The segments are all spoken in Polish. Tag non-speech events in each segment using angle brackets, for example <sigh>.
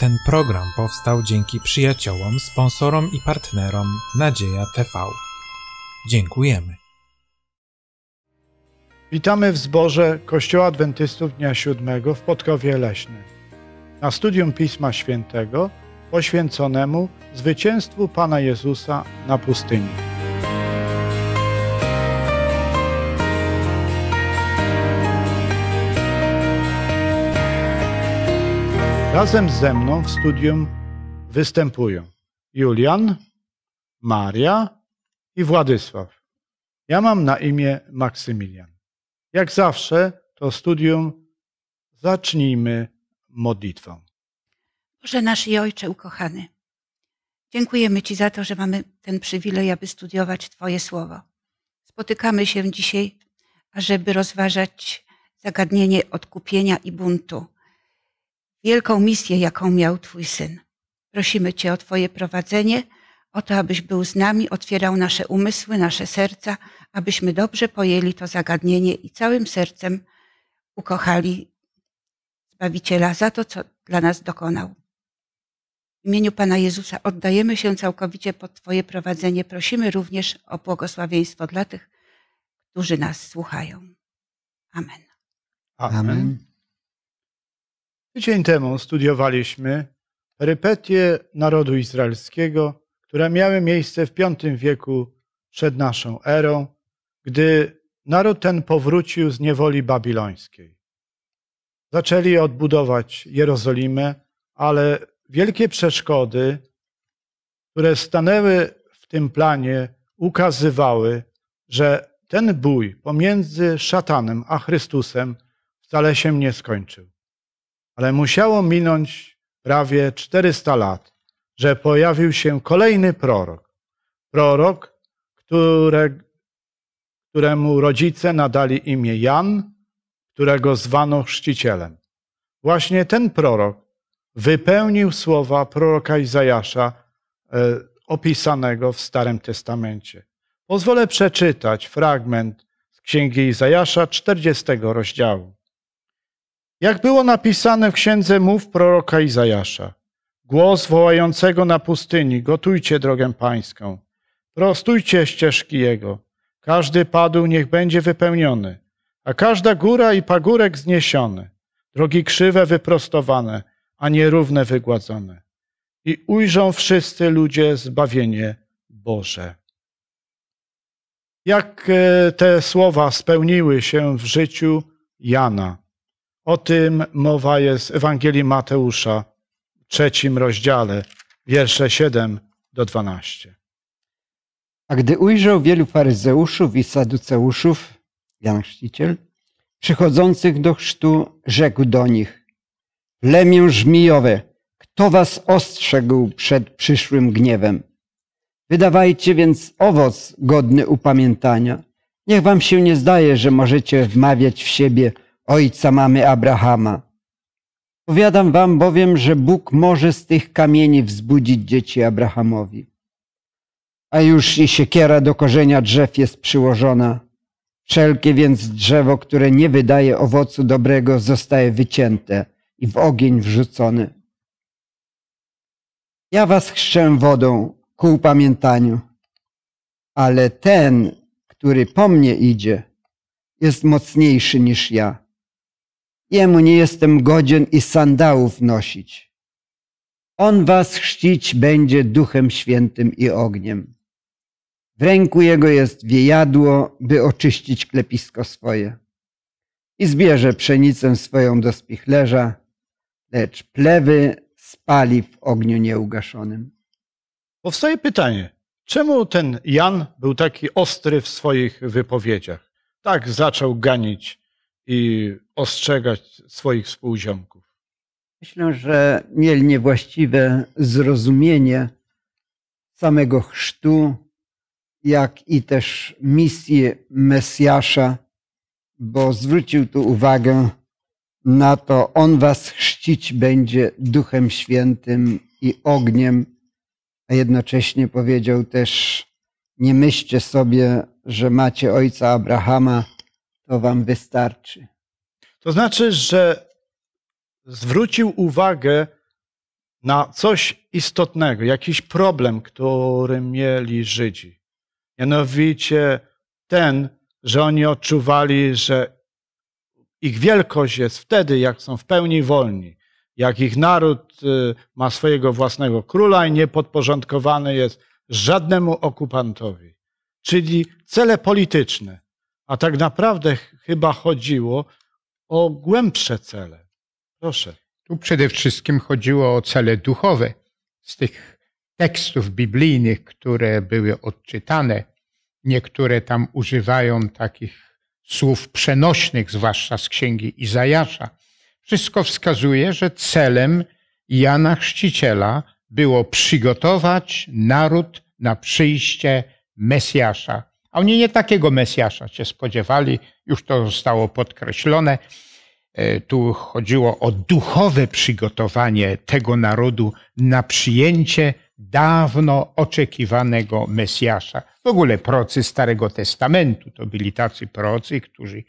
Ten program powstał dzięki przyjaciołom, sponsorom i partnerom Nadzieja TV. Dziękujemy. Witamy w zborze Kościoła Adwentystów Dnia Siódmego w Podkowie Leśnym. Na studium Pisma Świętego poświęconemu zwycięstwu Pana Jezusa na pustyni. Razem ze mną w studium występują Julian, Maria i Władysław. Ja mam na imię Maksymilian. Jak zawsze to studium zacznijmy modlitwą. Boże nasz i Ojcze ukochany, dziękujemy Ci za to, że mamy ten przywilej, aby studiować Twoje słowo. Spotykamy się dzisiaj, ażeby rozważać zagadnienie odkupienia i buntu wielką misję, jaką miał Twój syn. Prosimy Cię o Twoje prowadzenie, o to, abyś był z nami, otwierał nasze umysły, nasze serca, abyśmy dobrze pojęli to zagadnienie i całym sercem ukochali Zbawiciela za to, co dla nas dokonał. W imieniu Pana Jezusa oddajemy się całkowicie pod Twoje prowadzenie. Prosimy również o błogosławieństwo dla tych, którzy nas słuchają. Amen. Amen. Tydzień temu studiowaliśmy perypetie narodu izraelskiego, które miały miejsce w V wieku przed naszą erą, gdy naród ten powrócił z niewoli babilońskiej. Zaczęli odbudować Jerozolimę, ale wielkie przeszkody, które stanęły w tym planie, ukazywały, że ten bój pomiędzy szatanem a Chrystusem wcale się nie skończył ale musiało minąć prawie 400 lat, że pojawił się kolejny prorok. Prorok, które, któremu rodzice nadali imię Jan, którego zwano chrzcicielem. Właśnie ten prorok wypełnił słowa proroka Izajasza e, opisanego w Starym Testamencie. Pozwolę przeczytać fragment z Księgi Izajasza 40 rozdziału. Jak było napisane w księdze mów proroka Izajasza. Głos wołającego na pustyni: Gotujcie drogę pańską, prostujcie ścieżki jego. Każdy padł niech będzie wypełniony, a każda góra i pagórek zniesiony, drogi krzywe wyprostowane, a nierówne wygładzone. I ujrzą wszyscy ludzie zbawienie Boże. Jak e, te słowa spełniły się w życiu Jana? O tym mowa jest w Ewangelii Mateusza, trzecim rozdziale, wiersze 7 do 12. A gdy ujrzał wielu faryzeuszów i saduceuszów, Jan Chrzciciel, przychodzących do chrztu, rzekł do nich, plemię żmijowe, kto was ostrzegł przed przyszłym gniewem? Wydawajcie więc owoc godny upamiętania. Niech wam się nie zdaje, że możecie wmawiać w siebie – ojca mamy Abrahama. Powiadam wam bowiem, że Bóg może z tych kamieni wzbudzić dzieci Abrahamowi. A już i siekiera do korzenia drzew jest przyłożona. Wszelkie więc drzewo, które nie wydaje owocu dobrego, zostaje wycięte i w ogień wrzucony. Ja was chrzczę wodą ku upamiętaniu, ale ten, który po mnie idzie, jest mocniejszy niż ja Jemu nie jestem godzien i sandałów nosić. On was chrzcić będzie duchem świętym i ogniem. W ręku jego jest wiejadło, by oczyścić klepisko swoje. I zbierze pszenicę swoją do spichlerza, lecz plewy spali w ogniu nieugaszonym. Powstaje pytanie, czemu ten Jan był taki ostry w swoich wypowiedziach? Tak zaczął ganić i ostrzegać swoich współziomków? Myślę, że mieli niewłaściwe zrozumienie samego chrztu, jak i też misji Mesjasza, bo zwrócił tu uwagę na to, on was chrzcić będzie Duchem Świętym i ogniem, a jednocześnie powiedział też, nie myślcie sobie, że macie ojca Abrahama, to wam wystarczy. To znaczy, że zwrócił uwagę na coś istotnego, jakiś problem, który mieli Żydzi. Mianowicie ten, że oni odczuwali, że ich wielkość jest wtedy, jak są w pełni wolni, jak ich naród y, ma swojego własnego króla i nie podporządkowany jest żadnemu okupantowi. Czyli cele polityczne. A tak naprawdę chyba chodziło o głębsze cele. Proszę. Tu przede wszystkim chodziło o cele duchowe. Z tych tekstów biblijnych, które były odczytane, niektóre tam używają takich słów przenośnych, zwłaszcza z księgi Izajasza. Wszystko wskazuje, że celem Jana Chrzciciela było przygotować naród na przyjście Mesjasza. A oni nie takiego Mesjasza się spodziewali, już to zostało podkreślone. E, tu chodziło o duchowe przygotowanie tego narodu na przyjęcie dawno oczekiwanego Mesjasza. W ogóle procy Starego Testamentu to byli tacy procy, którzy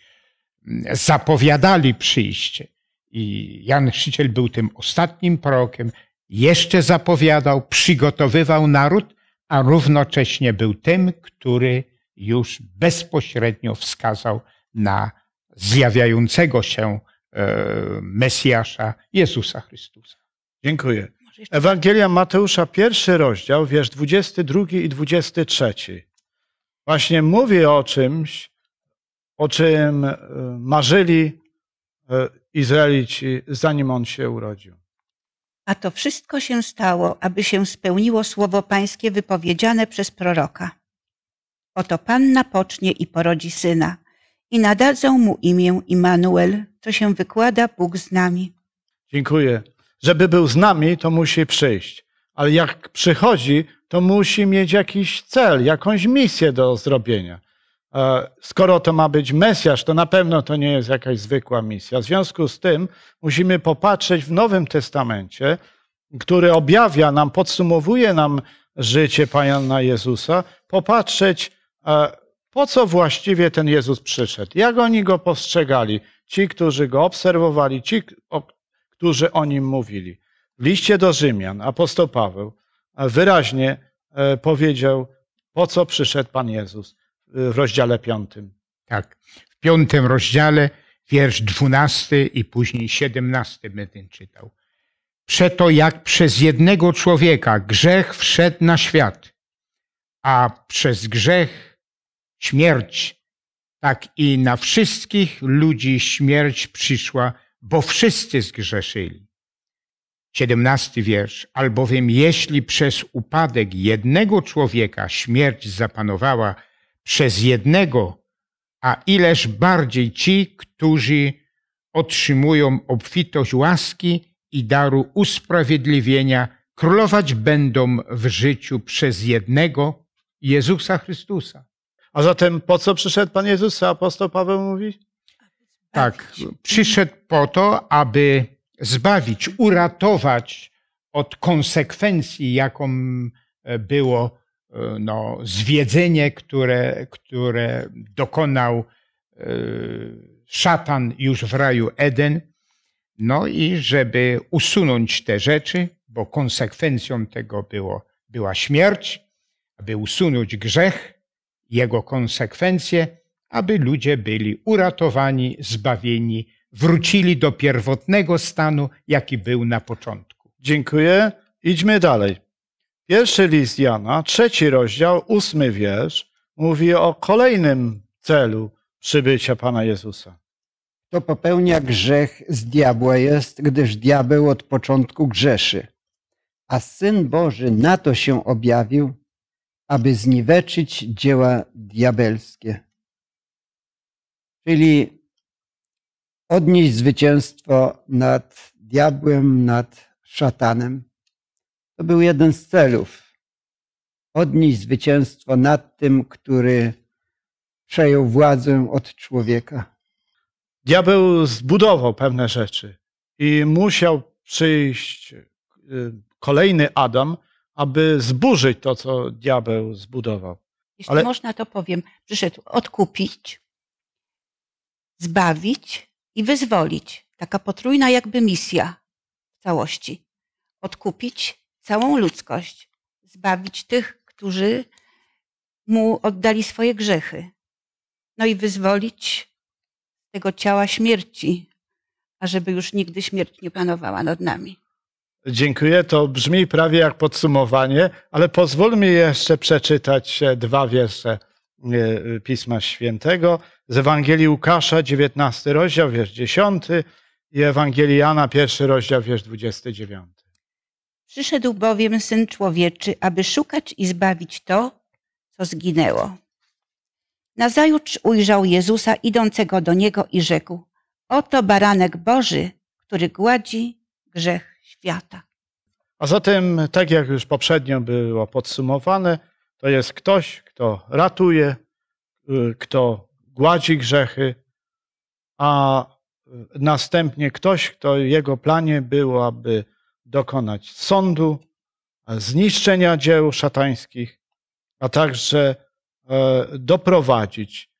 mm, zapowiadali przyjście. I Jan Chrzciciel był tym ostatnim prorokiem, jeszcze zapowiadał, przygotowywał naród, a równocześnie był tym, który już bezpośrednio wskazał na zjawiającego się e, Mesjasza Jezusa Chrystusa. Dziękuję. Ewangelia Mateusza, pierwszy rozdział, wiersz 22 i 23. Właśnie mówi o czymś, o czym e, marzyli e, Izraelici, zanim on się urodził. A to wszystko się stało, aby się spełniło słowo Pańskie wypowiedziane przez proroka. Oto panna pocznie i porodzi syna i nadadzą mu imię Immanuel, co się wykłada Bóg z nami. Dziękuję. Żeby był z nami, to musi przyjść. Ale jak przychodzi, to musi mieć jakiś cel, jakąś misję do zrobienia. E, skoro to ma być Mesjasz, to na pewno to nie jest jakaś zwykła misja. W związku z tym musimy popatrzeć w Nowym Testamencie, który objawia nam, podsumowuje nam życie Pana Jezusa, popatrzeć E, po co właściwie ten Jezus przyszedł? Jak oni go postrzegali? Ci, którzy go obserwowali, ci, którzy o nim mówili. W liście do Rzymian apostoł Paweł e, wyraźnie e, powiedział, po co przyszedł Pan Jezus w rozdziale piątym. Tak, w piątym rozdziale wiersz dwunasty i później siedemnasty będę czytał. Przeto jak przez jednego człowieka grzech wszedł na świat, a przez grzech śmierć, tak i na wszystkich ludzi śmierć przyszła, bo wszyscy zgrzeszyli. Siedemnasty wiersz. Albowiem jeśli przez upadek jednego człowieka śmierć zapanowała przez jednego, a ileż bardziej ci, którzy otrzymują obfitość łaski i daru usprawiedliwienia, królować będą w życiu przez jednego Jezusa Chrystusa. A zatem po co przyszedł Pan Jezus, a apostoł Paweł mówi? Tak, przyszedł po to, aby zbawić, uratować od konsekwencji, jaką e, było e, no, zwiedzenie, które, które dokonał e, szatan już w raju Eden. No i żeby usunąć te rzeczy, bo konsekwencją tego było, była śmierć, aby usunąć grzech, jego konsekwencje, aby ludzie byli uratowani, zbawieni, wrócili do pierwotnego stanu, jaki był na początku. Dziękuję. Idźmy dalej. Pierwszy list Jana, trzeci rozdział, ósmy wiersz, mówi o kolejnym celu przybycia Pana Jezusa. To popełnia grzech z diabła jest, gdyż diabeł od początku grzeszy. A Syn Boży na to się objawił, aby zniweczyć dzieła diabelskie. Czyli odnieść zwycięstwo nad diabłem, nad szatanem. To był jeden z celów. Odnieść zwycięstwo nad tym, który przejął władzę od człowieka. Diabeł zbudował pewne rzeczy i musiał przyjść y, kolejny Adam, aby zburzyć to, co diabeł zbudował. Jeśli Ale... można, to powiem. Przyszedł odkupić, zbawić i wyzwolić. Taka potrójna jakby misja w całości. Odkupić całą ludzkość, zbawić tych, którzy mu oddali swoje grzechy. No i wyzwolić tego ciała śmierci, ażeby już nigdy śmierć nie panowała nad nami. Dziękuję. To brzmi prawie jak podsumowanie, ale pozwól mi jeszcze przeczytać e, dwa wiersze e, Pisma Świętego z Ewangelii Łukasza, 19 rozdział, wiersz 10 i Ewangelii Jana, 1 rozdział, wiersz 29. Przyszedł bowiem Syn Człowieczy, aby szukać i zbawić to, co zginęło. Nazajutrz ujrzał Jezusa idącego do niego i rzekł: Oto baranek Boży, który gładzi grzech świata. A zatem, tak jak już poprzednio było podsumowane, to jest ktoś, kto ratuje, y, kto gładzi grzechy, a y, następnie ktoś, kto jego planie było, aby dokonać sądu, zniszczenia dzieł szatańskich, a także e, doprowadzić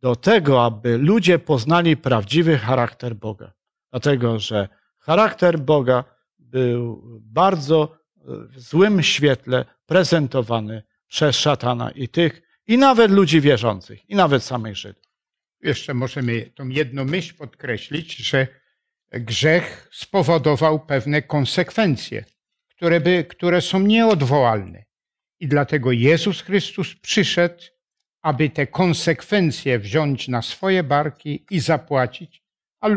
do tego, aby ludzie poznali prawdziwy charakter Boga. Dlatego, że charakter Boga był bardzo e, w złym świetle prezentowany przez szatana i tych, i nawet ludzi wierzących, i nawet samych Żydów. Jeszcze możemy tą jedną myśl podkreślić, że grzech spowodował pewne konsekwencje, które, by, które są nieodwołalne. I dlatego Jezus Chrystus przyszedł, aby te konsekwencje wziąć na swoje barki i zapłacić,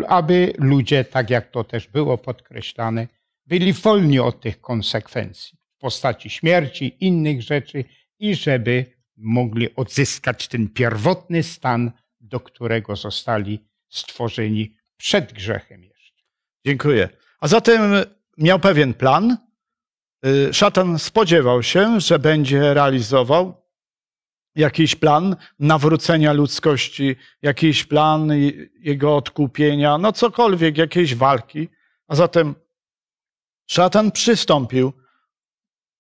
aby ludzie, tak jak to też było podkreślane, byli wolni od tych konsekwencji w postaci śmierci, innych rzeczy i żeby mogli odzyskać ten pierwotny stan, do którego zostali stworzeni przed grzechem jeszcze. Dziękuję. A zatem miał pewien plan. Y, szatan spodziewał się, że będzie realizował jakiś plan nawrócenia ludzkości, jakiś plan jego odkupienia, no cokolwiek, jakiejś walki. A zatem Szatan przystąpił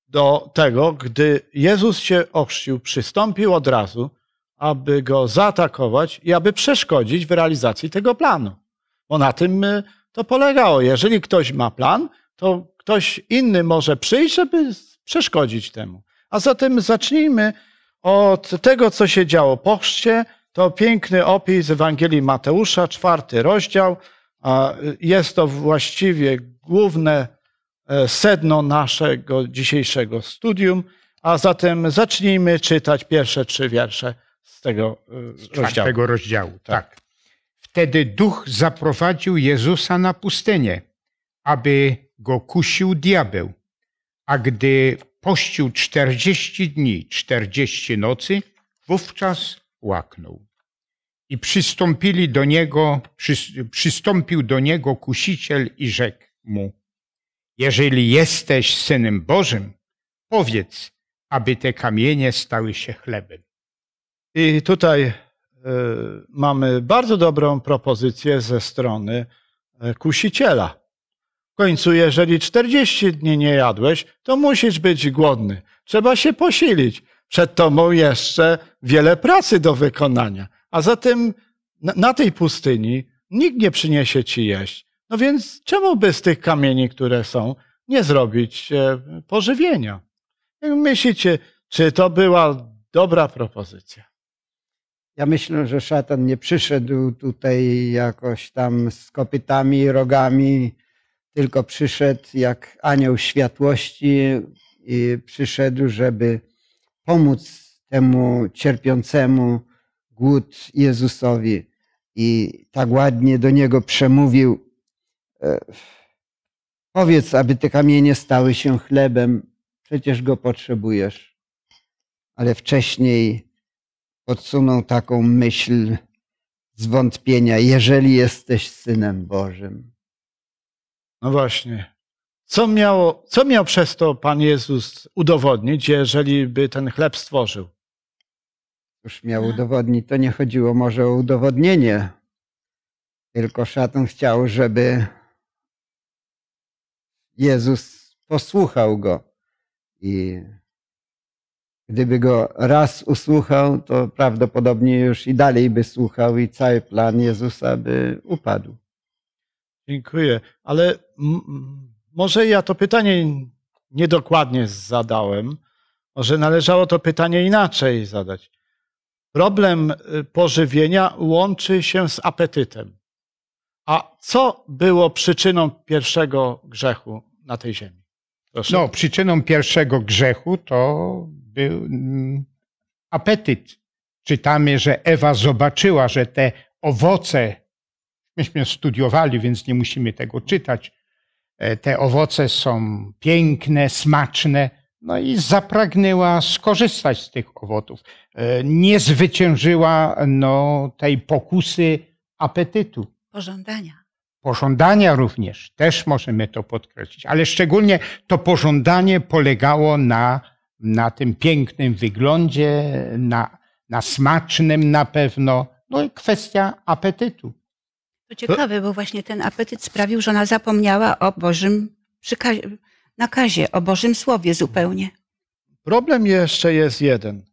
do tego, gdy Jezus się ochrzcił, przystąpił od razu, aby go zaatakować i aby przeszkodzić w realizacji tego planu. Bo na tym y, to polegało. Jeżeli ktoś ma plan, to ktoś inny może przyjść, żeby przeszkodzić temu. A zatem zacznijmy od tego, co się działo po chrzcie. To piękny opis Ewangelii Mateusza, czwarty rozdział. Y, jest to właściwie główne E, sedno naszego dzisiejszego studium, a zatem zacznijmy czytać pierwsze trzy wiersze z tego e, z rozdziału. rozdziału tak. tak. Wtedy duch zaprowadził Jezusa na pustynię, aby go kusił diabeł. A gdy pościł czterdzieści dni, czterdzieści nocy, wówczas łaknął. I przystąpili do niego, przy, przystąpił do niego kusiciel i rzekł mu – jeżeli jesteś synem Bożym, powiedz, aby te kamienie stały się chlebem. I tutaj e, mamy bardzo dobrą propozycję ze strony e, kusiciela. W końcu, jeżeli 40 dni nie jadłeś, to musisz być głodny. Trzeba się posilić. Przed tobą jeszcze wiele pracy do wykonania. A zatem na tej pustyni nikt nie przyniesie ci jeść. No więc czemu by z tych kamieni, które są, nie zrobić e, pożywienia? Jak myślicie, czy to była dobra propozycja? Ja myślę, że szatan nie przyszedł tutaj jakoś tam z kopytami, rogami, tylko przyszedł jak anioł światłości i przyszedł, żeby pomóc temu cierpiącemu głód Jezusowi. I tak ładnie do niego przemówił E, powiedz, aby te kamienie stały się chlebem, przecież go potrzebujesz. Ale wcześniej podsunął taką myśl zwątpienia, jeżeli jesteś synem Bożym. No właśnie. Co, miało, co miał przez to Pan Jezus udowodnić, jeżeli by ten chleb stworzył? Już miał udowodnić. To nie chodziło może o udowodnienie, tylko szatan chciał, żeby Jezus posłuchał go i gdyby go raz usłuchał, to prawdopodobnie już i dalej by słuchał i cały plan Jezusa by upadł. Dziękuję, ale może ja to pytanie niedokładnie zadałem. Może należało to pytanie inaczej zadać. Problem y, pożywienia łączy się z apetytem. A co było przyczyną pierwszego grzechu na tej ziemi? Proszę. No, przyczyną pierwszego grzechu to był mm, apetyt. Czytamy, że Ewa zobaczyła, że te owoce, myśmy studiowali, więc nie musimy tego czytać, e, te owoce są piękne, smaczne, no i zapragnęła skorzystać z tych owoców. E, nie zwyciężyła no, tej pokusy apetytu pożądania. Pożądania również, też możemy to podkreślić, ale szczególnie to pożądanie polegało na, na tym pięknym wyglądzie, na, na smacznym na pewno, no i kwestia apetytu. To ciekawe, bo właśnie ten apetyt sprawił, że ona zapomniała o Bożym nakazie, o Bożym Słowie zupełnie. Problem jeszcze jest jeden.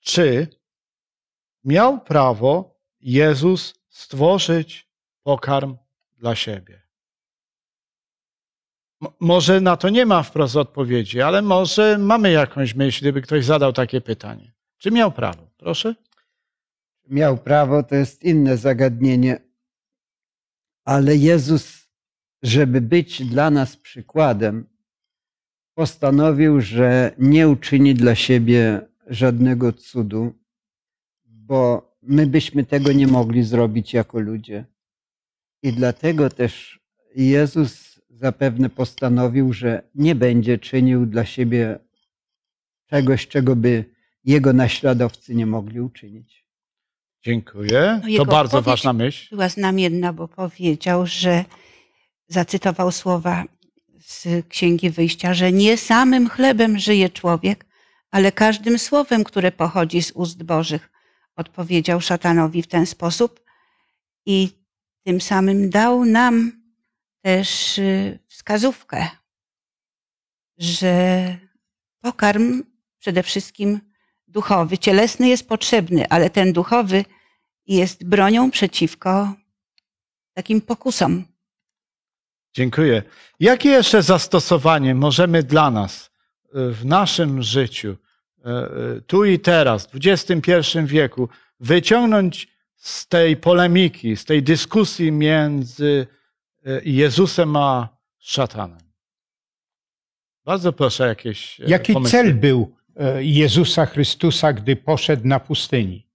Czy miał prawo Jezus stworzyć pokarm dla siebie. Może na to nie ma wprost odpowiedzi, ale może mamy jakąś myśl, gdyby ktoś zadał takie pytanie. Czy miał prawo? Proszę. Miał prawo to jest inne zagadnienie, ale Jezus, żeby być dla nas przykładem, postanowił, że nie uczyni dla siebie żadnego cudu, bo my byśmy tego nie mogli zrobić jako ludzie. I dlatego też Jezus zapewne postanowił, że nie będzie czynił dla siebie czegoś, czego by jego naśladowcy nie mogli uczynić. Dziękuję. No to bardzo ważna myśl. Była znamienna, bo powiedział, że zacytował słowa z Księgi Wyjścia, że nie samym chlebem żyje człowiek, ale każdym słowem, które pochodzi z ust Bożych. Odpowiedział szatanowi w ten sposób. I tym samym dał nam też y, wskazówkę, że pokarm przede wszystkim duchowy, cielesny jest potrzebny, ale ten duchowy jest bronią przeciwko takim pokusom. Dziękuję. Jakie jeszcze zastosowanie możemy dla nas y, w naszym życiu, y, tu i teraz, w XXI wieku, wyciągnąć z tej polemiki, z tej dyskusji między e, Jezusem a szatanem. Bardzo proszę jakieś. E, Jaki pomysły. cel był e, Jezusa Chrystusa, gdy poszedł na pustyni?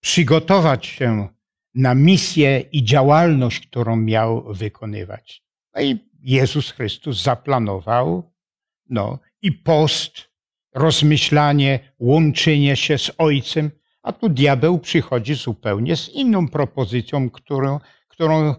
Przygotować się na misję i działalność, którą miał wykonywać. No i Jezus Chrystus zaplanował no, i post, rozmyślanie, łączenie się z Ojcem. A tu diabeł przychodzi zupełnie z inną propozycją, którą, którą,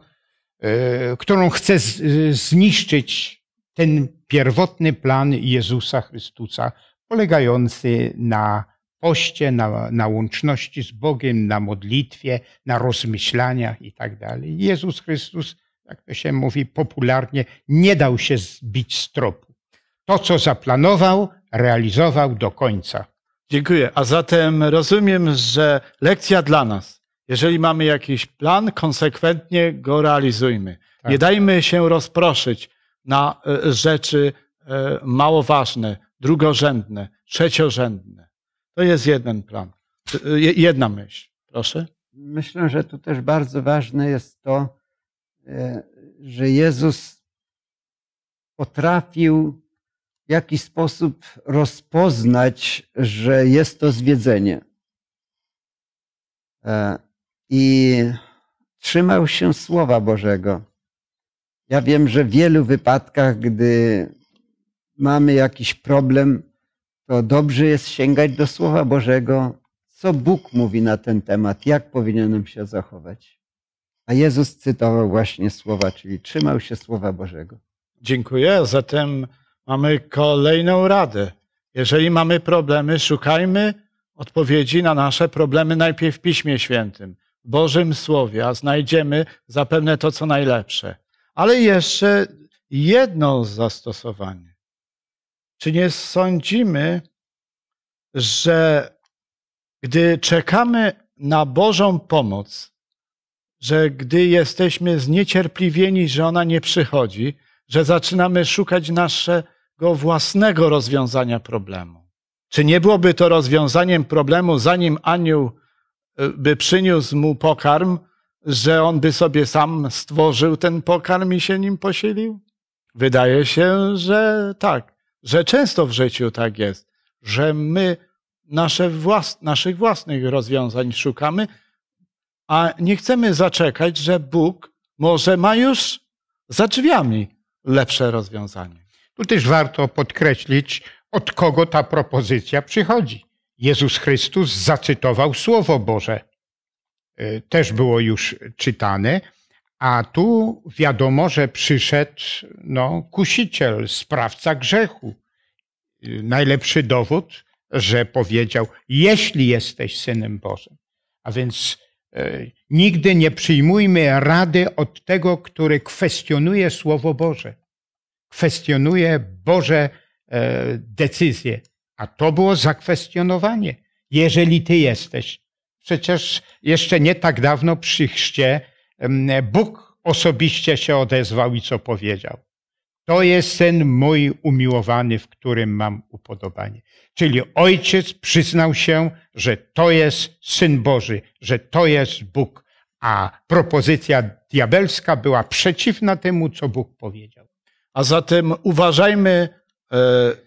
e, którą chce z, e, zniszczyć ten pierwotny plan Jezusa Chrystusa, polegający na poście, na, na łączności z Bogiem, na modlitwie, na rozmyślaniach itd. Tak Jezus Chrystus, jak to się mówi popularnie, nie dał się zbić z tropu. To, co zaplanował, realizował do końca. Dziękuję. A zatem rozumiem, że lekcja dla nas. Jeżeli mamy jakiś plan, konsekwentnie go realizujmy. Tak. Nie dajmy się rozproszyć na e, rzeczy e, mało ważne, drugorzędne, trzeciorzędne. To jest jeden plan, e, jedna myśl. Proszę. Myślę, że tu też bardzo ważne jest to, że Jezus potrafił Jaki sposób rozpoznać, że jest to zwiedzenie. E, I trzymał się Słowa Bożego. Ja wiem, że w wielu wypadkach, gdy mamy jakiś problem, to dobrze jest sięgać do Słowa Bożego, co Bóg mówi na ten temat, jak powinienem się zachować. A Jezus cytował właśnie słowa, czyli trzymał się Słowa Bożego. Dziękuję. Zatem Mamy kolejną radę. Jeżeli mamy problemy, szukajmy odpowiedzi na nasze problemy najpierw w Piśmie Świętym, w Bożym Słowie, a znajdziemy zapewne to, co najlepsze. Ale jeszcze jedno zastosowanie. Czy nie sądzimy, że gdy czekamy na Bożą pomoc, że gdy jesteśmy zniecierpliwieni, że ona nie przychodzi, że zaczynamy szukać nasze własnego rozwiązania problemu. Czy nie byłoby to rozwiązaniem problemu, zanim anioł e, by przyniósł mu pokarm, że on by sobie sam stworzył ten pokarm i się nim posilił? Wydaje się, że tak, że często w życiu tak jest, że my nasze włas naszych własnych rozwiązań szukamy, a nie chcemy zaczekać, że Bóg może ma już za drzwiami lepsze rozwiązanie. Tu też warto podkreślić, od kogo ta propozycja przychodzi. Jezus Chrystus zacytował Słowo Boże. Y, też było już czytane, a tu wiadomo, że przyszedł no, kusiciel, sprawca grzechu. Y, najlepszy dowód, że powiedział: Jeśli jesteś synem Bożym. A więc e, nigdy nie przyjmujmy rady od tego, który kwestionuje Słowo Boże kwestionuje Boże e, decyzje. A to było zakwestionowanie. Jeżeli ty jesteś, przecież jeszcze nie tak dawno przy chrzcie Bóg osobiście się odezwał i co powiedział. To jest Syn mój umiłowany, w którym mam upodobanie. Czyli ojciec przyznał się, że to jest syn Boży, że to jest Bóg, a propozycja diabelska była przeciwna temu, co Bóg powiedział. A zatem uważajmy, e,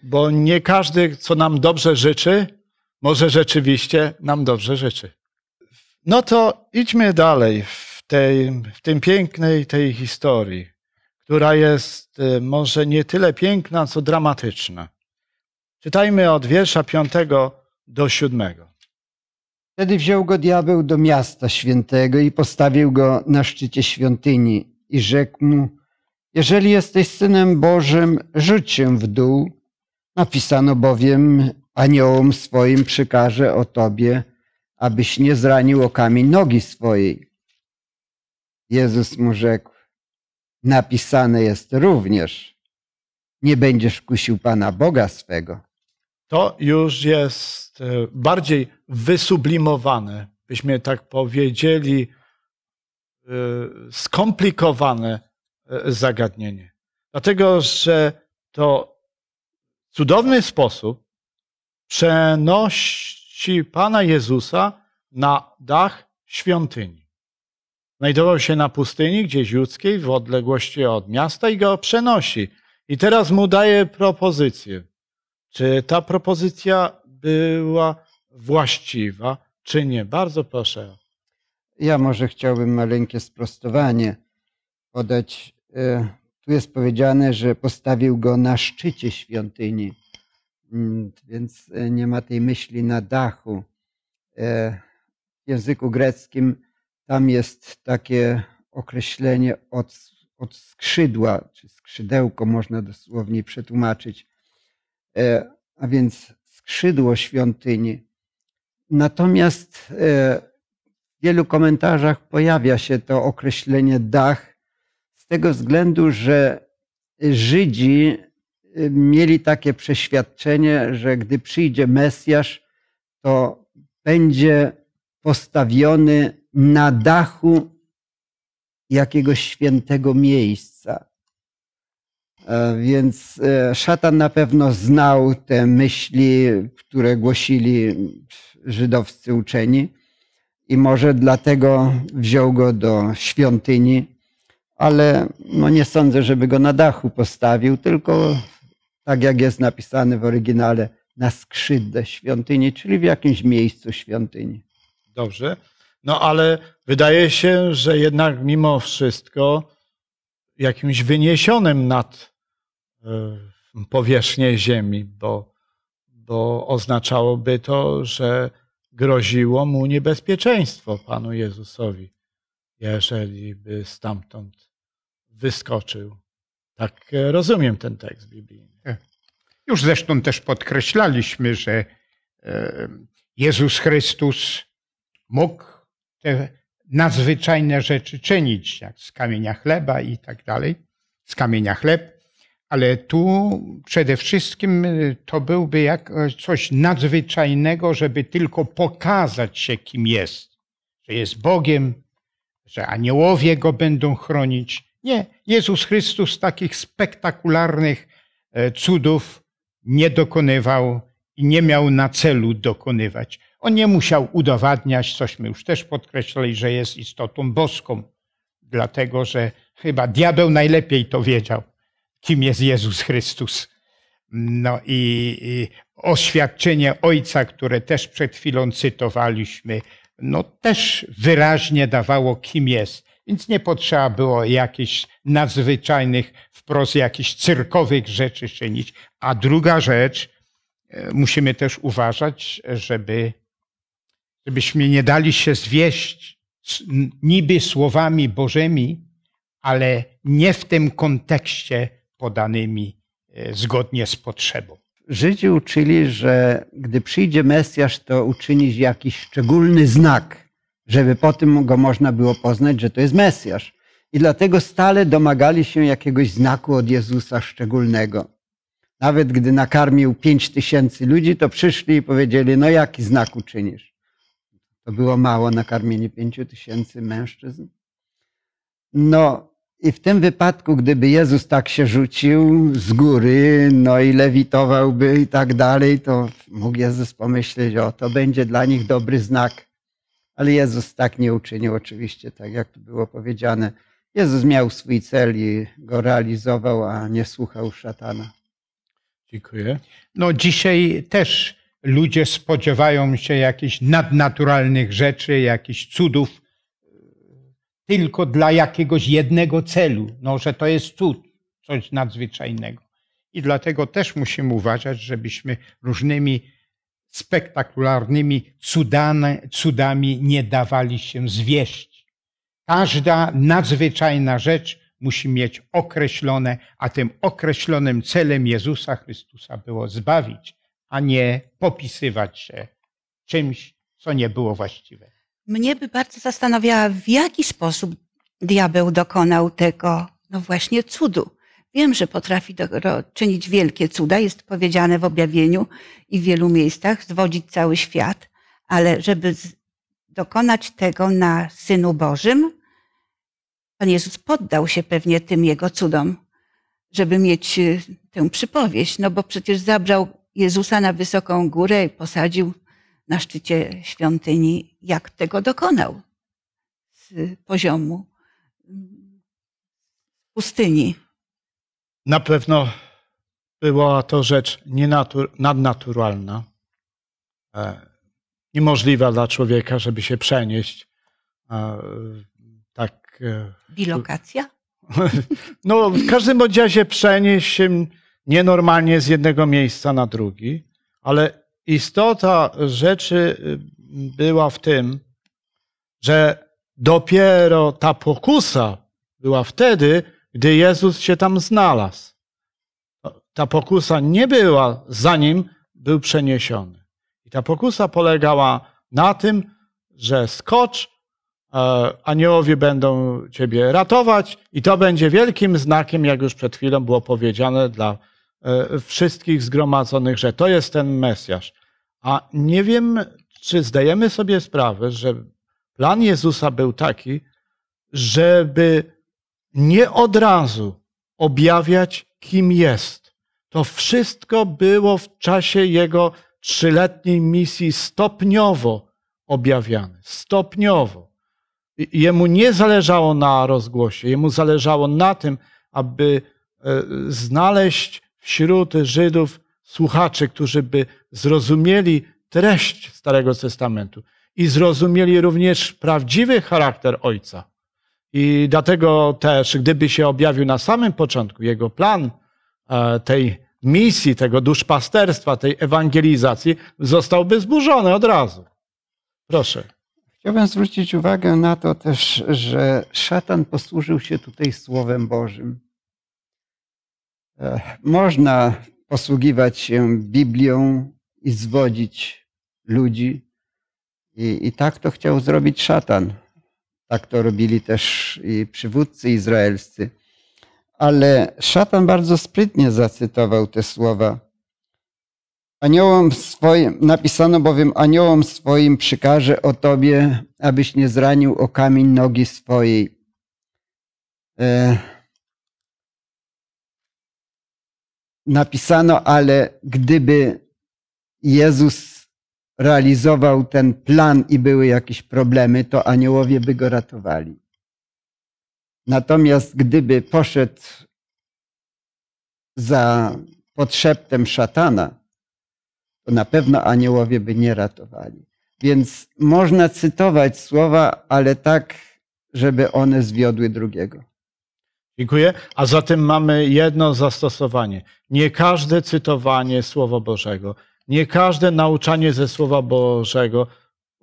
bo nie każdy, co nam dobrze życzy, może rzeczywiście nam dobrze życzy. No to idźmy dalej w tej, w tym pięknej tej historii, która jest e, może nie tyle piękna, co dramatyczna. Czytajmy od wiersza piątego do siódmego. Wtedy wziął go diabeł do miasta świętego i postawił go na szczycie świątyni i rzekł mu – jeżeli jesteś synem Bożym, rzuć się w dół. Napisano bowiem aniołom swoim przykaże o tobie, abyś nie zranił okami nogi swojej. Jezus mu rzekł, napisane jest również, nie będziesz kusił Pana Boga swego. To już jest e, bardziej wysublimowane, byśmy tak powiedzieli, e, skomplikowane E, zagadnienie. Dlatego, że to cudowny sposób przenosi Pana Jezusa na dach świątyni. Znajdował się na pustyni gdzieś judzkiej, w odległości od miasta i go przenosi. I teraz mu daje propozycję. Czy ta propozycja była właściwa, czy nie? Bardzo proszę. Ja może chciałbym maleńkie sprostowanie podać tu jest powiedziane, że postawił go na szczycie świątyni, mm, więc e, nie ma tej myśli na dachu. E, w języku greckim tam jest takie określenie od, od skrzydła, czy skrzydełko można dosłownie przetłumaczyć, e, a więc skrzydło świątyni. Natomiast w wielu komentarzach pojawia się to określenie dach, z tego względu, że Żydzi y, mieli takie przeświadczenie, że gdy przyjdzie Mesjasz, to będzie postawiony na dachu jakiegoś świętego miejsca. E, więc e, szatan na pewno znał te myśli, które głosili żydowscy uczeni i może dlatego wziął go do świątyni ale no nie sądzę, żeby go na dachu postawił, tylko tak jak jest napisane w oryginale, na skrzydle świątyni, czyli w jakimś miejscu świątyni. Dobrze. No ale wydaje się, że jednak mimo wszystko jakimś wyniesionym nad e, powierzchnię ziemi, bo, bo oznaczałoby to, że groziło mu niebezpieczeństwo panu Jezusowi jeżeli by stamtąd wyskoczył. Tak e, rozumiem ten tekst biblijny. Tak. Już zresztą też podkreślaliśmy, że e, Jezus Chrystus mógł te nadzwyczajne rzeczy czynić, jak z kamienia chleba i tak dalej, z kamienia chleb, ale tu przede wszystkim e, to byłby jak coś nadzwyczajnego, żeby tylko pokazać się, kim jest, że jest Bogiem, że aniołowie go będą chronić. Nie, Jezus Chrystus takich spektakularnych e, cudów nie dokonywał i nie miał na celu dokonywać. On nie musiał udowadniać, cośmy już też podkreślali, że jest istotą boską, dlatego że chyba diabeł najlepiej to wiedział, kim jest Jezus Chrystus. No i, i oświadczenie Ojca, które też przed chwilą cytowaliśmy, no też wyraźnie dawało, kim jest. Więc nie potrzeba było jakichś nadzwyczajnych, wprost jakichś cyrkowych rzeczy czynić. A druga rzecz, e, musimy też uważać, żeby, żebyśmy nie dali się zwieść niby słowami Bożymi, ale nie w tym kontekście podanymi e, zgodnie z potrzebą. Żydzi uczyli, że gdy przyjdzie Mesjasz, to uczynić jakiś szczególny znak, żeby potem go można było poznać, że to jest Mesjasz. I dlatego stale domagali się jakiegoś znaku od Jezusa szczególnego. Nawet gdy nakarmił pięć tysięcy ludzi, to przyszli i powiedzieli, no jaki znak uczynisz? To było mało nakarmienie pięciu tysięcy mężczyzn. No, i w tym wypadku, gdyby Jezus tak się rzucił z góry, no i lewitowałby i tak dalej, to mógł Jezus pomyśleć, o to będzie dla nich dobry znak. Ale Jezus tak nie uczynił, oczywiście, tak jak tu było powiedziane. Jezus miał swój cel i go realizował, a nie słuchał szatana. Dziękuję. No dzisiaj też ludzie spodziewają się jakichś nadnaturalnych rzeczy, jakichś cudów tylko dla jakiegoś jednego celu, no że to jest cud, coś nadzwyczajnego. I dlatego też musimy uważać, żebyśmy różnymi spektakularnymi cudami, cudami nie dawali się zwieść. Każda nadzwyczajna rzecz musi mieć określone, a tym określonym celem Jezusa Chrystusa było zbawić, a nie popisywać się czymś, co nie było właściwe. Mnie by bardzo zastanawiała, w jaki sposób diabeł dokonał tego, no właśnie, cudu. Wiem, że potrafi do, czynić wielkie cuda, jest powiedziane w objawieniu i w wielu miejscach, zwodzić cały świat, ale żeby z, dokonać tego na Synu Bożym, Pan Jezus poddał się pewnie tym jego cudom, żeby mieć e, tę przypowieść, no bo przecież zabrał Jezusa na wysoką górę i posadził na szczycie świątyni, jak tego dokonał z poziomu mm, pustyni. Na pewno była to rzecz nienatur- nadnaturalna, e, niemożliwa dla człowieka, żeby się przenieść. E, tak. E, Bilokacja? <laughs> No, w każdym razie przenieść się nienormalnie z jednego miejsca na drugi, ale istota rzeczy y, była w tym, że dopiero ta pokusa była wtedy, gdy Jezus się tam znalazł. Ta pokusa nie była zanim był przeniesiony. I ta pokusa polegała na tym, że skocz, e, aniołowie będą ciebie ratować i to będzie wielkim znakiem, jak już przed chwilą było powiedziane, dla E, wszystkich zgromadzonych, że to jest ten Mesjasz. A nie wiem, czy zdajemy sobie sprawę, że plan Jezusa był taki, żeby nie od razu objawiać, kim jest. To wszystko było w czasie jego trzyletniej misji stopniowo objawiane. Stopniowo. Jemu nie zależało na rozgłosie, jemu zależało na tym, aby e, znaleźć wśród Żydów słuchaczy, którzy by zrozumieli treść Starego Testamentu i zrozumieli również prawdziwy charakter Ojca. I dlatego też, gdyby się objawił na samym początku jego plan e, tej misji, tego duszpasterstwa, tej ewangelizacji, zostałby zburzony od razu. Proszę. Chciałbym zwrócić uwagę na to też, że szatan posłużył się tutaj Słowem Bożym. Można posługiwać się Biblią i zwodzić ludzi. I, I, tak to chciał zrobić szatan. Tak to robili też i przywódcy izraelscy. Ale szatan bardzo sprytnie zacytował te słowa. Aniołom swoim, napisano bowiem, aniołom swoim przykaże o tobie, abyś nie zranił o kamień nogi swojej. E, napisano, ale gdyby Jezus realizował ten plan i były jakieś problemy, to aniołowie by go ratowali. Natomiast gdyby poszedł za podszeptem szatana, to na pewno aniołowie by nie ratowali. Więc można cytować słowa, ale tak, żeby one zwiodły drugiego. Dziękuję. A zatem mamy jedno zastosowanie. Nie każde cytowanie Słowa Bożego, nie każde nauczanie ze Słowa Bożego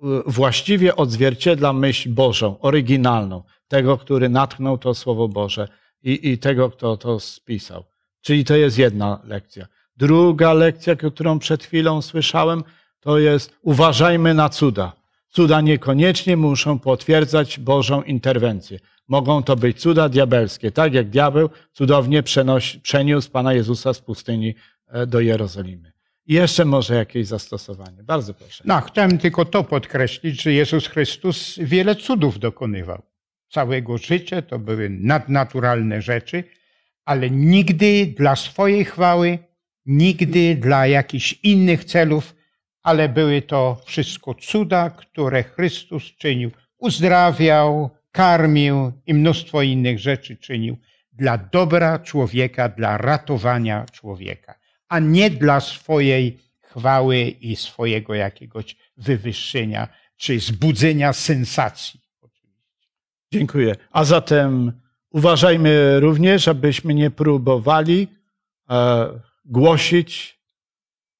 y, właściwie odzwierciedla myśl Bożą, oryginalną, tego, który natknął to Słowo Boże i, i tego, kto to spisał. Czyli to jest jedna lekcja. Druga lekcja, którą przed chwilą słyszałem, to jest uważajmy na cuda. Cuda niekoniecznie muszą potwierdzać Bożą interwencję. Mogą to być cuda diabelskie, tak jak diabeł cudownie przenosi, przeniósł Pana Jezusa z pustyni e, do Jerozolimy. I jeszcze może jakieś zastosowanie. Bardzo proszę. No, chciałem tylko to podkreślić, że Jezus Chrystus wiele cudów dokonywał. Całego życia to były nadnaturalne rzeczy, ale nigdy dla swojej chwały, nigdy dla jakichś innych celów ale były to wszystko cuda, które Chrystus czynił. Uzdrawiał, karmił i mnóstwo innych rzeczy czynił dla dobra człowieka, dla ratowania człowieka, a nie dla swojej chwały i swojego jakiegoś wywyższenia czy zbudzenia sensacji. Dziękuję. A zatem uważajmy również, abyśmy nie próbowali e, głosić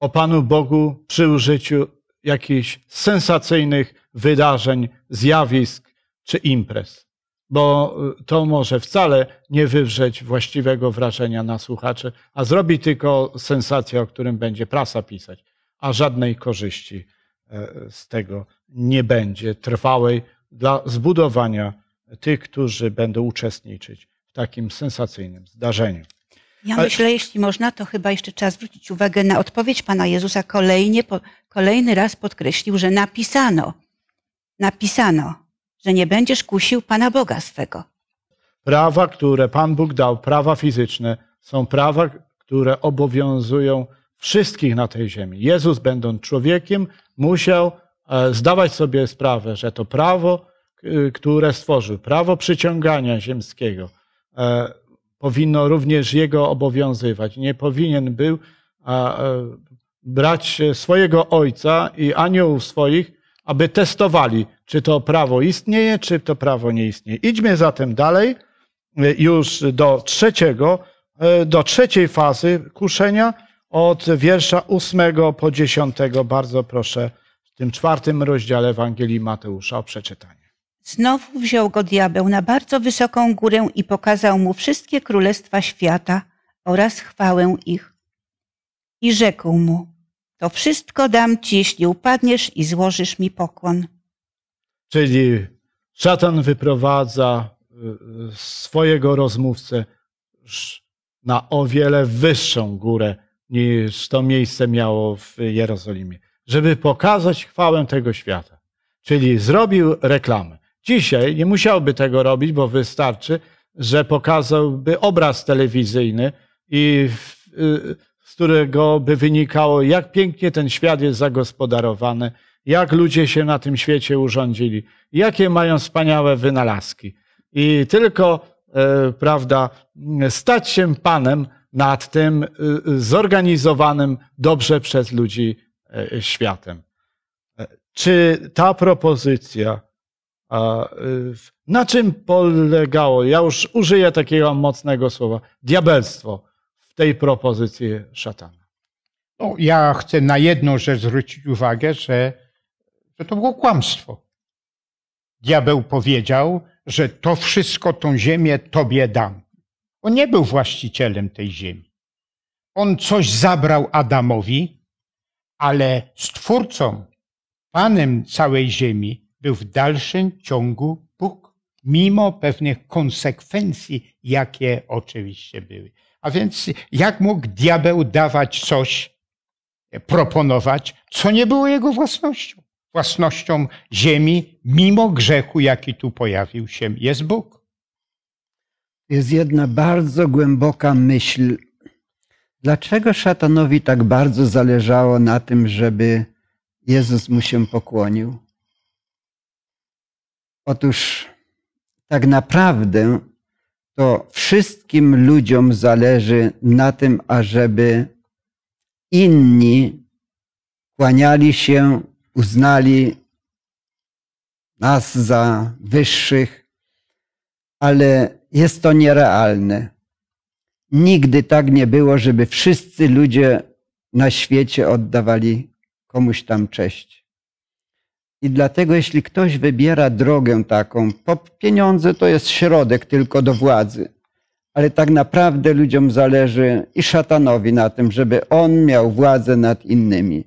o Panu Bogu przy użyciu jakichś sensacyjnych wydarzeń, zjawisk czy imprez, bo y, to może wcale nie wywrzeć właściwego wrażenia na słuchaczy, a zrobi tylko sensację, o którym będzie prasa pisać, a żadnej korzyści e, z tego nie będzie trwałej dla zbudowania tych, którzy będą uczestniczyć w takim sensacyjnym zdarzeniu. Ja Ale... myślę, jeśli można, to chyba jeszcze trzeba zwrócić uwagę na odpowiedź Pana Jezusa. Kolejnie, po, kolejny raz podkreślił, że napisano, napisano, że nie będziesz kusił Pana Boga swego. Prawa, które Pan Bóg dał, prawa fizyczne, są prawa, które obowiązują wszystkich na tej ziemi. Jezus, będąc człowiekiem, musiał e, zdawać sobie sprawę, że to prawo, e, które stworzył, prawo przyciągania ziemskiego, e, powinno również jego obowiązywać. Nie powinien był e, brać swojego ojca i aniołów swoich, aby testowali, czy to prawo istnieje, czy to prawo nie istnieje. Idźmy zatem dalej, e, już do trzeciego, e, do trzeciej fazy kuszenia, od wiersza ósmego po dziesiątego. Bardzo proszę w tym czwartym rozdziale Ewangelii Mateusza o przeczytanie. Znowu wziął go diabeł na bardzo wysoką górę i pokazał mu wszystkie królestwa świata oraz chwałę ich. I rzekł mu, to wszystko dam ci, jeśli upadniesz i złożysz mi pokłon. Czyli szatan wyprowadza y, y, swojego rozmówcę na o wiele wyższą górę niż to miejsce miało w Jerozolimie, żeby pokazać chwałę tego świata. Czyli zrobił reklamę. Dzisiaj nie musiałby tego robić, bo wystarczy, że pokazałby obraz telewizyjny, i y, z którego by wynikało, jak pięknie ten świat jest zagospodarowany, jak ludzie się na tym świecie urządzili, jakie mają wspaniałe wynalazki. I tylko, e, prawda, stać się panem nad tym y, y, zorganizowanym dobrze przez ludzi e, światem. E, czy ta propozycja a y, na czym polegało, ja już użyję takiego mocnego słowa, diabelstwo w tej propozycji szatana? No, ja chcę na jedną rzecz zwrócić uwagę, że, że to było kłamstwo. Diabeł powiedział, że to wszystko, tą ziemię tobie dam. On nie był właścicielem tej ziemi. On coś zabrał Adamowi, ale stwórcą, panem całej ziemi był w dalszym ciągu Bóg, mimo pewnych konsekwencji, jakie oczywiście były. A więc jak mógł diabeł dawać coś, proponować, co nie było jego własnością? Własnością ziemi, mimo grzechu, jaki tu pojawił się, jest Bóg. Jest jedna bardzo głęboka myśl. Dlaczego szatanowi tak bardzo zależało na tym, żeby Jezus mu się pokłonił? Otóż tak naprawdę to wszystkim ludziom zależy na tym, ażeby inni kłaniali się, uznali nas za wyższych, ale jest to nierealne. Nigdy tak nie było, żeby wszyscy ludzie na świecie oddawali komuś tam cześć. I dlatego, jeśli ktoś wybiera drogę taką, pieniądze to jest środek tylko do władzy, ale tak naprawdę ludziom zależy i szatanowi na tym, żeby on miał władzę nad innymi.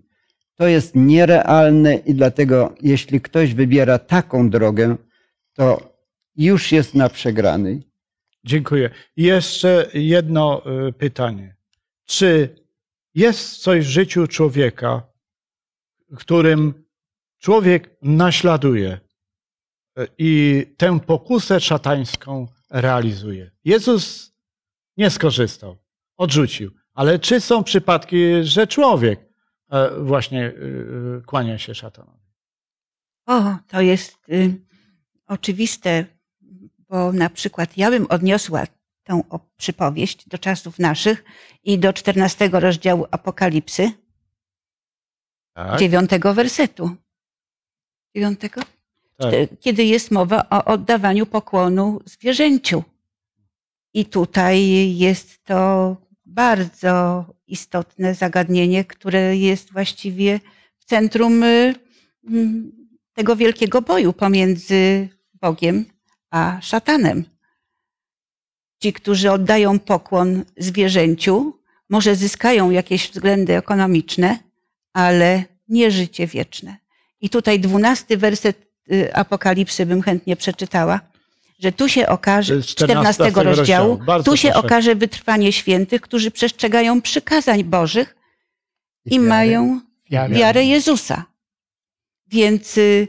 To jest nierealne i dlatego, jeśli ktoś wybiera taką drogę, to już jest na przegranej. Dziękuję. Jeszcze jedno y, pytanie. Czy jest coś w życiu człowieka, którym Człowiek naśladuje e, i tę pokusę szatańską realizuje. Jezus nie skorzystał, odrzucił. Ale czy są przypadki, że człowiek e, właśnie e, kłania się szatanowi? O, to jest y, oczywiste, bo na przykład ja bym odniosła tę przypowieść do czasów naszych i do 14 rozdziału Apokalipsy, tak. 9 wersetu. 9? Tak. Kiedy jest mowa o oddawaniu pokłonu zwierzęciu. I tutaj jest to bardzo istotne zagadnienie, które jest właściwie w centrum mm, tego wielkiego boju pomiędzy Bogiem a szatanem. Ci, którzy oddają pokłon zwierzęciu, może zyskają jakieś względy ekonomiczne, ale nie życie wieczne. I tutaj dwunasty werset y, Apokalipsy bym chętnie przeczytała, że tu się okaże, 14 rozdziału, tu się proszę. okaże wytrwanie świętych, którzy przestrzegają przykazań Bożych i, i mają wiarę. wiarę Jezusa. Więc y,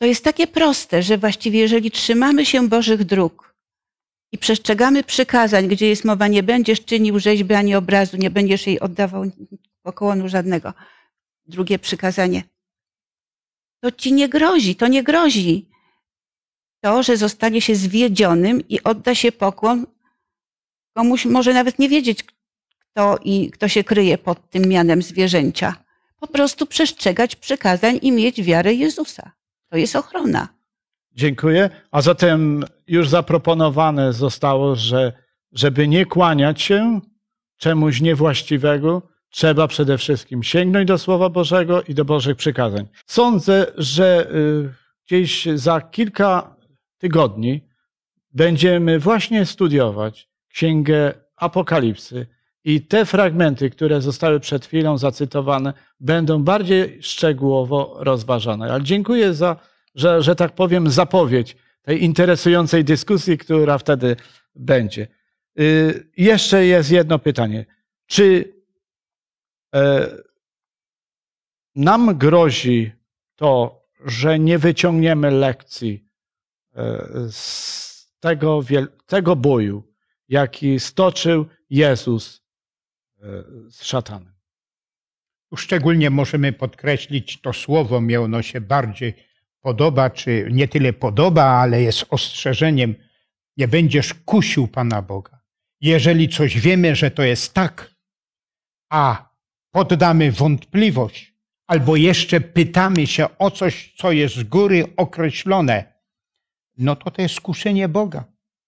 to jest takie proste, że właściwie jeżeli trzymamy się Bożych dróg i przestrzegamy przykazań, gdzie jest mowa, nie będziesz czynił rzeźby ani obrazu, nie będziesz jej oddawał pokłonu żadnego. Drugie przykazanie, to ci nie grozi, to nie grozi. To, że zostanie się zwiedzionym i odda się pokłon komuś, może nawet nie wiedzieć, kto, i, kto się kryje pod tym mianem zwierzęcia. Po prostu przestrzegać przekazań i mieć wiarę Jezusa. To jest ochrona. Dziękuję. A zatem już zaproponowane zostało, że żeby nie kłaniać się czemuś niewłaściwego, trzeba przede wszystkim sięgnąć do Słowa Bożego i do Bożych przykazań. Sądzę, że y, gdzieś za kilka tygodni będziemy właśnie studiować Księgę Apokalipsy i te fragmenty, które zostały przed chwilą zacytowane, będą bardziej szczegółowo rozważane. Ale dziękuję za, że, że tak powiem, zapowiedź tej interesującej dyskusji, która wtedy będzie. Y, jeszcze jest jedno pytanie. Czy E, nam grozi to, że nie wyciągniemy lekcji e, z tego, tego boju, jaki stoczył Jezus e, z szatanem. Szczególnie możemy podkreślić to słowo, mi ono się bardziej podoba, czy nie tyle podoba, ale jest ostrzeżeniem. Nie będziesz kusił Pana Boga. Jeżeli coś wiemy, że to jest tak, a poddamy wątpliwość, albo jeszcze pytamy się o coś, co jest z góry określone, no to to jest kuszenie Boga.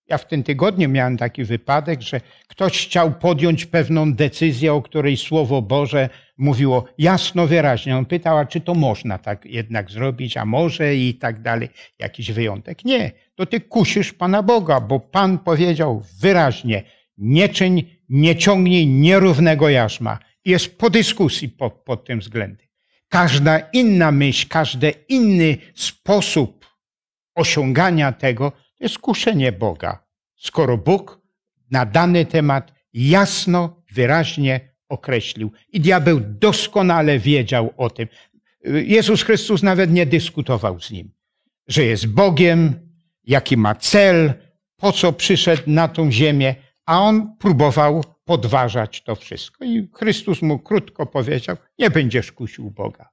Ja w tym tygodniu miałem taki wypadek, że ktoś chciał podjąć pewną decyzję, o której Słowo Boże mówiło jasno, wyraźnie. On pytał, a czy to można tak jednak zrobić, a może i tak dalej. Jakiś wyjątek. Nie, to ty kusisz Pana Boga, bo Pan powiedział wyraźnie, nie czyń, nie ciągnij nierównego jarzma jest po dyskusji pod, pod tym względem. Każda inna myśl, każdy inny sposób osiągania tego to jest kuszenie Boga, skoro Bóg na dany temat jasno, wyraźnie określił. I diabeł doskonale wiedział o tym. Jezus Chrystus nawet nie dyskutował z nim, że jest Bogiem, jaki ma cel, po co przyszedł na tą ziemię a on próbował podważać to wszystko. I Chrystus mu krótko powiedział: Nie będziesz kusił Boga,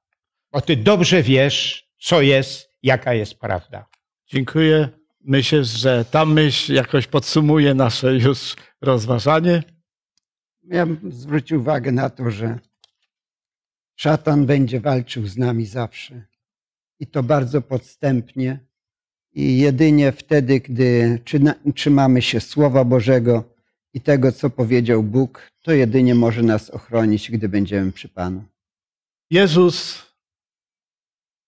bo ty dobrze wiesz, co jest, jaka jest prawda. Dziękuję. Myślę, że ta myśl jakoś podsumuje nasze już rozważanie. Ja zwrócił uwagę na to, że szatan będzie walczył z nami zawsze. I to bardzo podstępnie. I jedynie wtedy, gdy trzymamy się Słowa Bożego, i tego, co powiedział Bóg, to jedynie może nas ochronić, gdy będziemy przy Panu. Jezus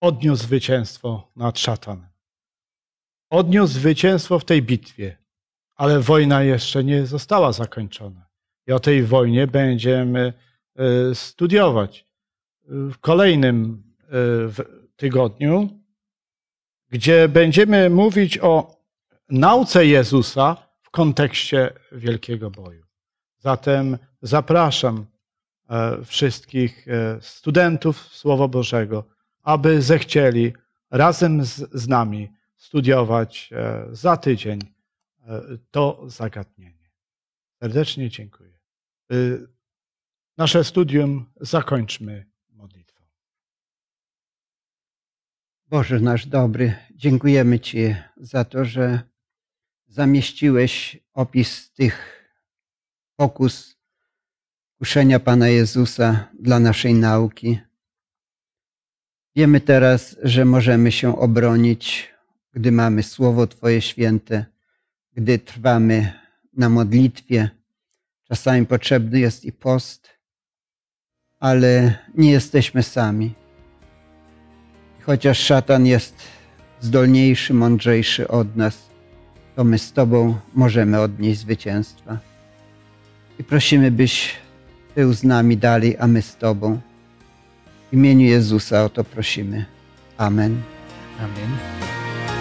odniósł zwycięstwo nad szatanem. Odniósł zwycięstwo w tej bitwie, ale wojna jeszcze nie została zakończona. I o tej wojnie będziemy e, studiować w kolejnym e, tygodniu, gdzie będziemy mówić o nauce Jezusa, w kontekście wielkiego boju. Zatem zapraszam e, wszystkich e, studentów Słowa Bożego, aby zechcieli razem z, z nami studiować e, za tydzień to zagadnienie. Serdecznie dziękuję. Nasze studium zakończmy modlitwą. Boże nasz dobry, dziękujemy Ci za to, że zamieściłeś opis tych pokus kuszenia Pana Jezusa dla naszej nauki. Wiemy teraz, że możemy się obronić, gdy mamy Słowo Twoje święte, gdy trwamy na modlitwie. Czasami potrzebny jest i post, ale nie jesteśmy sami. Chociaż szatan jest zdolniejszy, mądrzejszy od nas, to my z Tobą możemy odnieść zwycięstwa. I prosimy, byś był z nami dalej, a my z Tobą. W imieniu Jezusa o to prosimy. Amen. Amen.